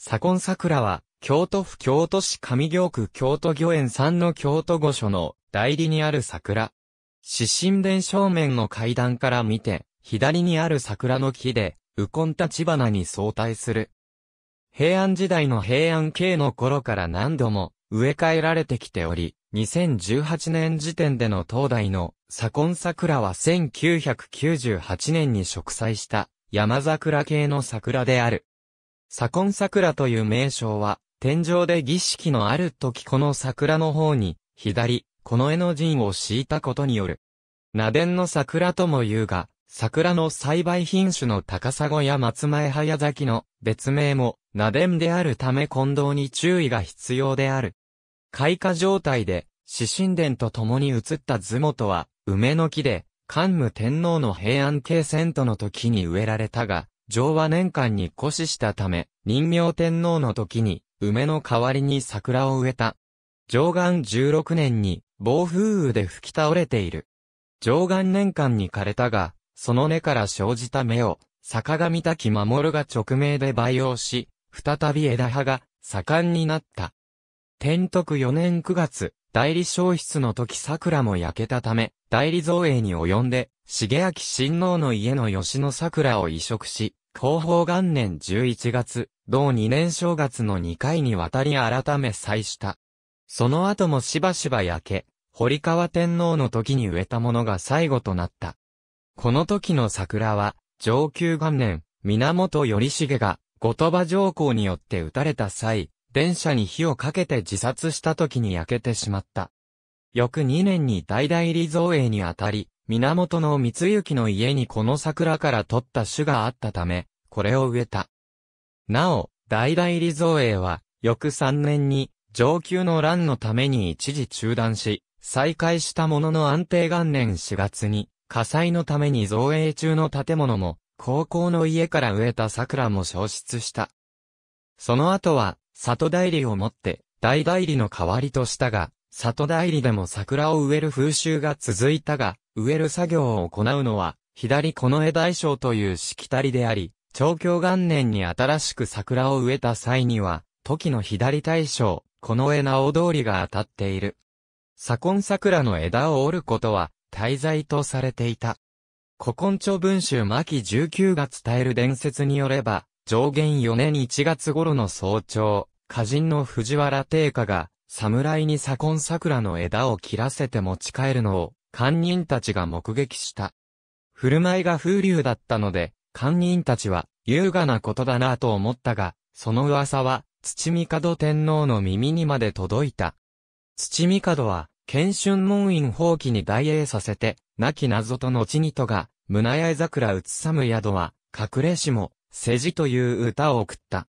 左近桜は、京都府京都市上京区京都御苑さんの京都御所の代理にある桜。四神殿正面の階段から見て、左にある桜の木で、右近立花に相対する。平安時代の平安系の頃から何度も植え替えられてきており、2018年時点での東大の左近桜は1998年に植栽した山桜系の桜である。左近桜という名称は、天井で儀式のある時この桜の方に、左、この絵の陣を敷いたことによる。名伝の桜とも言うが、桜の栽培品種の高砂や松前早咲きの別名も名伝であるため近藤に注意が必要である。開花状態で、四神殿と共に移った図元は、梅の木で、桓武天皇の平安慶遷との時に植えられたが、上和年間に固死したため、任明天皇の時に、梅の代わりに桜を植えた。上岸16年に、暴風雨で吹き倒れている。上岸年間に枯れたが、その根から生じた芽を、坂上滝守が直命で培養し、再び枝葉が盛んになった。天徳4年9月、代理消失の時桜も焼けたため、代理造営に及んで、重明親王の家の吉野桜を移植し、広報元年11月、同2年正月の2回にわたり改め祭した。その後もしばしば焼け、堀川天皇の時に植えたものが最後となった。この時の桜は、上級元年、源頼重が、後鳥羽上皇によって撃たれた際、電車に火をかけて自殺した時に焼けてしまった。翌2年に大々理造営にあたり、源の光行の家にこの桜から取った種があったため、これを植えた。なお、大々理造営は、翌3年に、上級の乱のために一時中断し、再開したものの安定元年4月に、火災のために造営中の建物も、高校の家から植えた桜も消失した。その後は、里代理をもって、大代理の代わりとしたが、里代理でも桜を植える風習が続いたが、植える作業を行うのは、左近衛大将というしきたりであり、長教元年に新しく桜を植えた際には、時の左大将、近衛直通りが当たっている。左近桜の枝を折ることは、滞在とされていた。古今著文集巻19が伝える伝説によれば、上限4年1月頃の早朝、歌人の藤原定家が、侍に左近桜の枝を切らせて持ち帰るのを、官人たちが目撃した。振る舞いが風流だったので、官人たちは優雅なことだなぁと思ったが、その噂は、土帝天皇の耳にまで届いた。土帝は、謙春門院放棄に大栄させて、亡き謎と後にとが、胸や桜うつさむ宿は、隠れしも、世辞という歌を送った。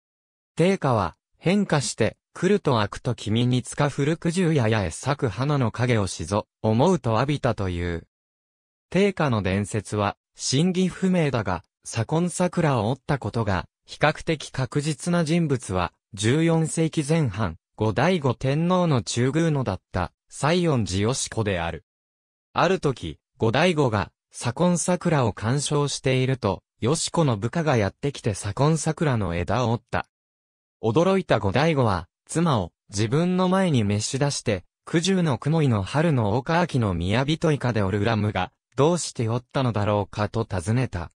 定家は、変化して、来るとくと君に塚古く十夜やえ咲く花の影をしぞ、思うと浴びたという。定家の伝説は、真偽不明だが、左近桜を折ったことが、比較的確実な人物は、14世紀前半、後醍醐天皇の中宮のだった、西園寺義子である。ある時、後醍醐が、左近桜を鑑賞していると、義子の部下がやってきて左近桜の枝を折った。驚いた後醍醐は、妻を自分の前に召し出して、九十の雲井の春の岡秋の宮人以下でおるラムが、どうしておったのだろうかと尋ねた。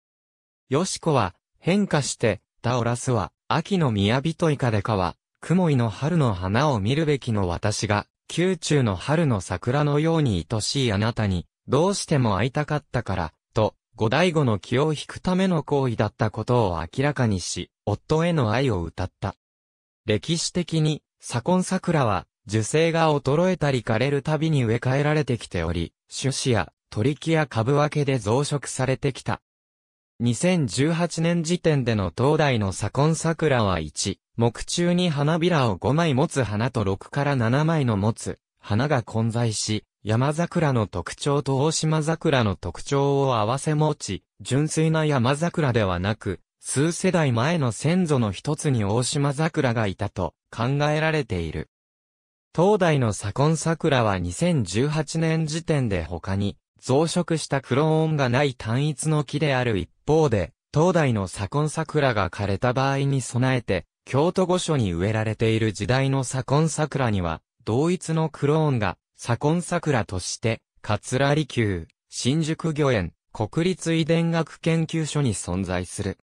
よしこは、変化して、ダオラスは、秋の宮人以下でかは、雲井の春の花を見るべきの私が、宮中の春の桜のように愛しいあなたに、どうしても会いたかったから、と、五醍醐の気を引くための行為だったことを明らかにし、夫への愛を歌った。歴史的に、左近桜は、樹勢が衰えたり枯れるたびに植え替えられてきており、種子や鳥木や株分けで増殖されてきた。2018年時点での東大の左近桜は1、木中に花びらを5枚持つ花と6から7枚の持つ花が混在し、山桜の特徴と大島桜の特徴を合わせ持ち、純粋な山桜ではなく、数世代前の先祖の一つに大島桜がいたと考えられている。東大の左近桜は2018年時点で他に増殖したクローンがない単一の木である一方で、東大の左近桜が枯れた場合に備えて、京都御所に植えられている時代の左近桜には、同一のクローンが左近桜として、桂離宮、新宿御苑、国立遺伝学研究所に存在する。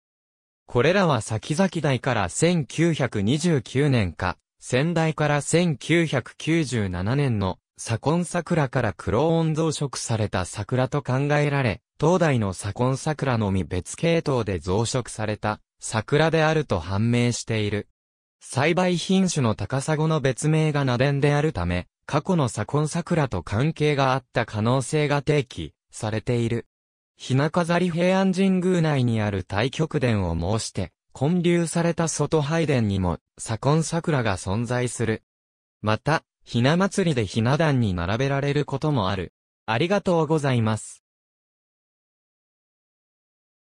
これらは先々代から1929年か、先代から1997年の左近桜から黒ン増殖された桜と考えられ、東大の左近桜のみ別系統で増殖された桜であると判明している。栽培品種の高砂の別名がナデンであるため、過去の左近桜と関係があった可能性が提起されている。ひな飾り平安神宮内にある太極殿を申して、建立された外拝殿にも、左近桜が存在する。また、ひな祭りでひな壇に並べられることもある。ありがとうございます。